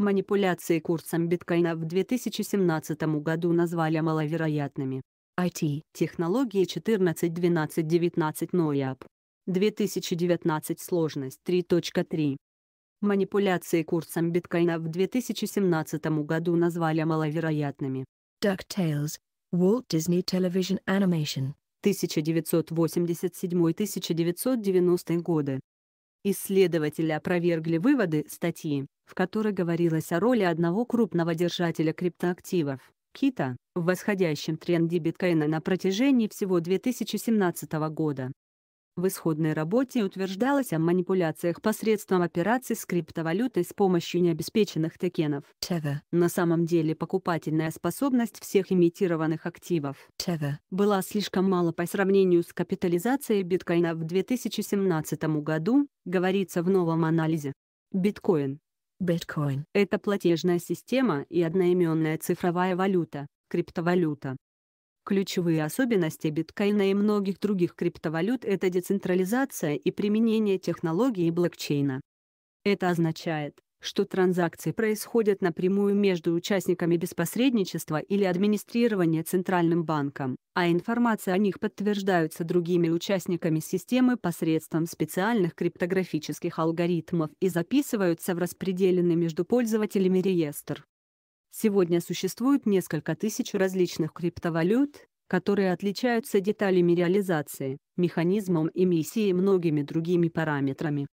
Манипуляции курсом биткоина в 2017 году назвали маловероятными. IT, технологии 14 12 19 NoIAP. 2019 сложность 3.3. Манипуляции курсом биткоина в 2017 году назвали маловероятными. DuckTales, Walt Disney Television Animation, 1987-1990 годы. Исследователи опровергли выводы статьи, в которой говорилось о роли одного крупного держателя криптоактивов – Кита, в восходящем тренде биткоина на протяжении всего 2017 года. В исходной работе утверждалось о манипуляциях посредством операций с криптовалютой с помощью необеспеченных токенов. Tether. На самом деле покупательная способность всех имитированных активов Tether. была слишком мала по сравнению с капитализацией биткоина в 2017 году, говорится в новом анализе. Биткоин. Биткоин. Это платежная система и одноименная цифровая валюта, криптовалюта, Ключевые особенности биткоина и многих других криптовалют — это децентрализация и применение технологии блокчейна. Это означает, что транзакции происходят напрямую между участниками без посредничества или администрирования Центральным банком, а информация о них подтверждается другими участниками системы посредством специальных криптографических алгоритмов и записываются в распределенный между пользователями реестр. Сегодня существует несколько тысяч различных криптовалют, которые отличаются деталями реализации, механизмом эмиссии и многими другими параметрами.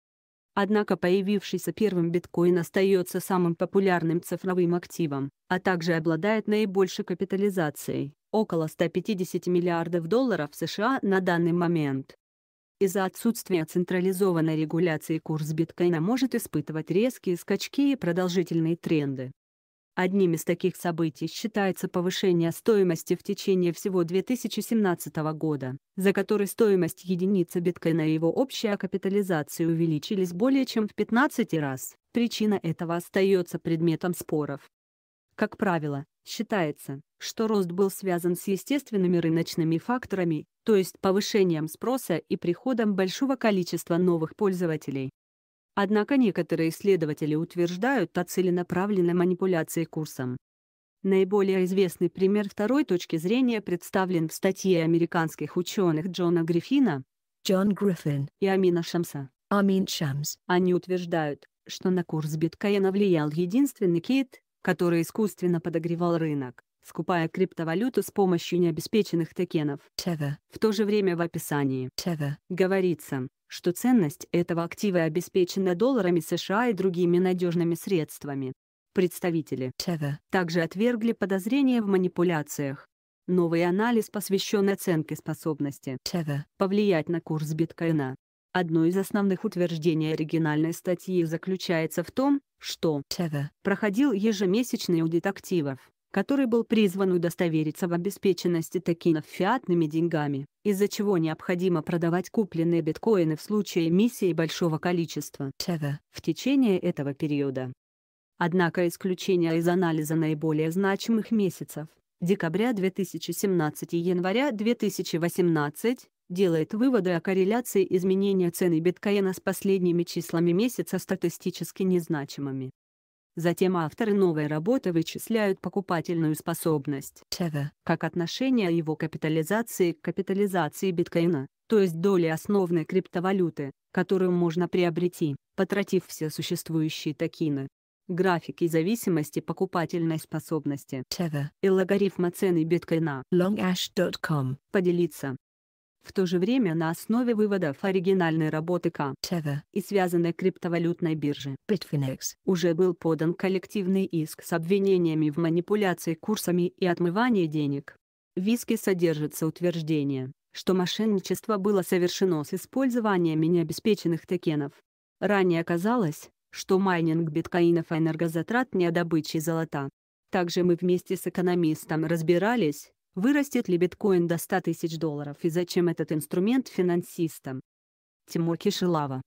Однако появившийся первым биткоин остается самым популярным цифровым активом, а также обладает наибольшей капитализацией – около 150 миллиардов долларов США на данный момент. Из-за отсутствия централизованной регуляции курс биткоина может испытывать резкие скачки и продолжительные тренды. Одним из таких событий считается повышение стоимости в течение всего 2017 года, за который стоимость единицы биткоина и его общая капитализация увеличились более чем в 15 раз. Причина этого остается предметом споров. Как правило, считается, что рост был связан с естественными рыночными факторами, то есть повышением спроса и приходом большого количества новых пользователей. Однако некоторые исследователи утверждают о целенаправленной манипуляции курсом. Наиболее известный пример второй точки зрения представлен в статье американских ученых Джона Гриффина John Griffin и Амина Шамса. Amin Shams. Они утверждают, что на курс биткоина влиял единственный кит, который искусственно подогревал рынок скупая криптовалюту с помощью необеспеченных токенов. Tether. В то же время в описании Tether. говорится, что ценность этого актива обеспечена долларами США и другими надежными средствами. Представители Tether также отвергли подозрения в манипуляциях. Новый анализ посвящен оценке способности Tether повлиять на курс биткоина. Одно из основных утверждений оригинальной статьи заключается в том, что Tether проходил ежемесячный аудит активов который был призван удостовериться в обеспеченности токенов фиатными деньгами, из-за чего необходимо продавать купленные биткоины в случае эмиссии большого количества в течение этого периода. Однако исключение из анализа наиболее значимых месяцев декабря 2017 и января 2018, делает выводы о корреляции изменения цены биткоина с последними числами месяца статистически незначимыми. Затем авторы новой работы вычисляют покупательную способность, как отношение его капитализации к капитализации биткоина, то есть доли основной криптовалюты, которую можно приобрести, потратив все существующие токены. Графики зависимости покупательной способности Tether и логарифма цены биткоина longash.com поделиться в то же время на основе выводов оригинальной работы К. и связанной криптовалютной биржи Bitfinex уже был подан коллективный иск с обвинениями в манипуляции курсами и отмывании денег. В иске содержится утверждение, что мошенничество было совершено с использованием необеспеченных токенов. Ранее оказалось, что майнинг биткоинов энергозатратнее добычи золота. Также мы вместе с экономистом разбирались, Вырастет ли биткоин до 100 тысяч долларов и зачем этот инструмент финансистам? Тимур Кишилава